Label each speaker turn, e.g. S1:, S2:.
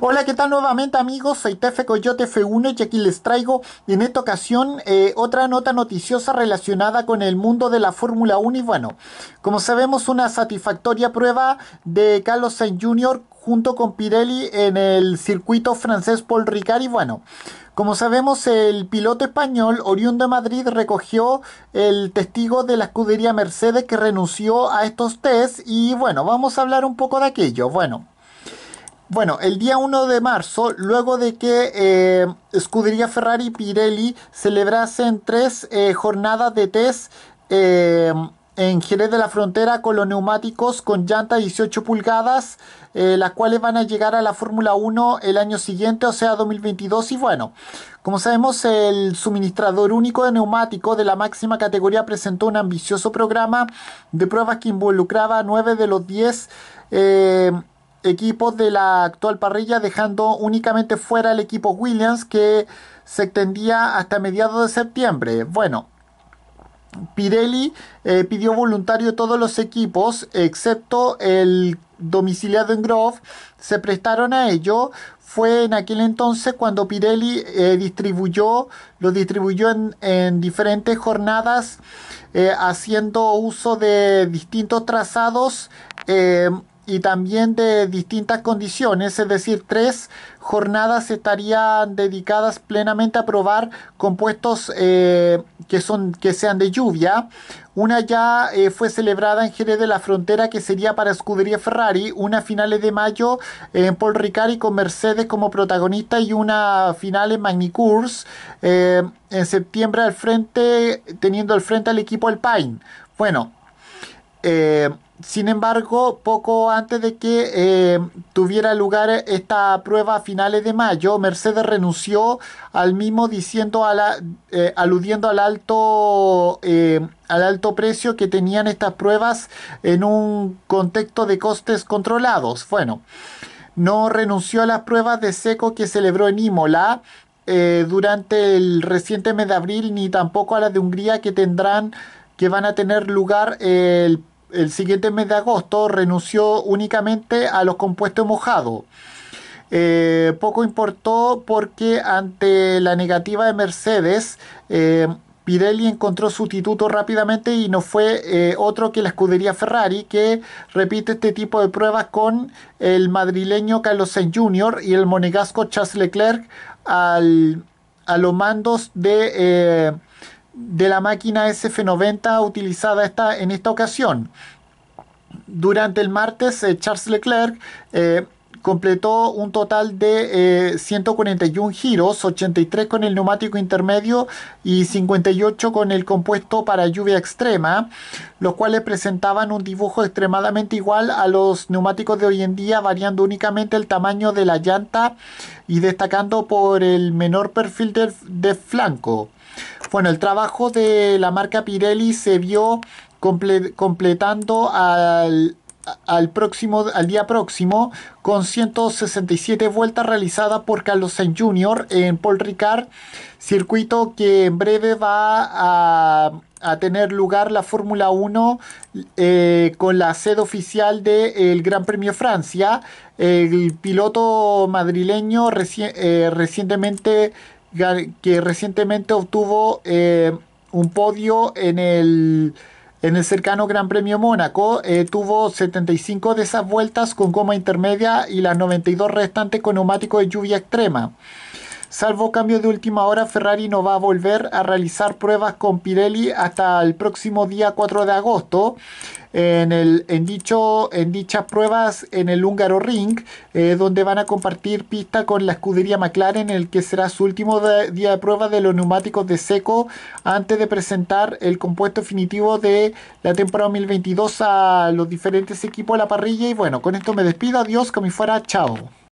S1: Hola, ¿qué tal nuevamente amigos? Soy Tefe Coyote F1 y aquí les traigo en esta ocasión eh, otra nota noticiosa relacionada con el mundo de la Fórmula 1 y bueno, como sabemos una satisfactoria prueba de Carlos Sainz Jr. junto con Pirelli en el circuito francés Paul Ricard y bueno, como sabemos, el piloto español oriundo de Madrid recogió el testigo de la escudería Mercedes que renunció a estos test y bueno, vamos a hablar un poco de aquello. Bueno, bueno, el día 1 de marzo, luego de que eh, Ferrari y Pirelli celebrasen tres eh, jornadas de test eh, en Jerez de la Frontera con los neumáticos con llanta 18 pulgadas, eh, las cuales van a llegar a la Fórmula 1 el año siguiente, o sea 2022. Y bueno, como sabemos, el suministrador único de neumáticos de la máxima categoría presentó un ambicioso programa de pruebas que involucraba a 9 de los 10 equipos de la actual parrilla, dejando únicamente fuera el equipo Williams que se extendía hasta mediados de septiembre. Bueno, Pirelli eh, pidió voluntario todos los equipos, excepto el domiciliado en Grove, se prestaron a ello. Fue en aquel entonces cuando Pirelli eh, distribuyó, lo distribuyó en, en diferentes jornadas, eh, haciendo uso de distintos trazados y también de distintas condiciones, es decir, tres jornadas estarían dedicadas plenamente a probar compuestos eh, que, son, que sean de lluvia. Una ya eh, fue celebrada en Jerez de la Frontera, que sería para Escudería Ferrari, una a finales de mayo en Paul Ricard con Mercedes como protagonista y una final en Magnicours eh, en septiembre al frente, teniendo al frente al equipo Alpine. Bueno, sin embargo, poco antes de que eh, tuviera lugar esta prueba a finales de mayo, Mercedes renunció al mismo diciendo a eh, aludiendo al alto eh, al alto precio que tenían estas pruebas en un contexto de costes controlados. Bueno, no renunció a las pruebas de seco que celebró en Imola durante el reciente mes de abril ni tampoco a las de Hungría que tendrán que van a tener lugar el el siguiente mes de agosto renunció únicamente a los compuestos mojados. Eh, poco importó porque ante la negativa de Mercedes, eh, Pirelli encontró sustituto rápidamente y no fue eh, otro que la escudería Ferrari, que repite este tipo de pruebas con el madrileño Carlos Sainz Jr. y el monegasco Charles Leclerc a los mandos de de la máquina SF90 utilizada esta, en esta ocasión. Durante el martes, eh, Charles Leclerc eh, completó un total de 141 eh, giros, 83 con el neumático intermedio y 58 con el compuesto para lluvia extrema, los cuales presentaban un dibujo extremadamente igual a los neumáticos de hoy en día, variando únicamente el tamaño de la llanta y destacando por el menor perfil de, flanco. Bueno, el trabajo de la marca Pirelli se vio completando al, al, próximo, al día próximo con 167 vueltas realizadas por Carlos Sainz Jr. en Paul Ricard, circuito que en breve va a, tener lugar la Fórmula 1 eh, con la sede oficial del Gran Premio Francia. El piloto madrileño eh, recientemente, que recientemente obtuvo eh, un podio en el en el cercano Gran Premio Mónaco eh, tuvo 75 de esas vueltas con goma intermedia y las 92 restantes con neumático de lluvia extrema. Salvo cambio de última hora, Ferrari no va a volver a realizar pruebas con Pirelli hasta el próximo día 4 de agosto. En, el, en, dicho, en dichas pruebas en el húngaro ring, eh, donde van a compartir pista con la escudería McLaren, en el que será su último día de prueba de los neumáticos de seco antes de presentar el compuesto definitivo de la temporada 2022 a los diferentes equipos de la parrilla. Y bueno, con esto me despido. Adiós, que me fuera. Chao.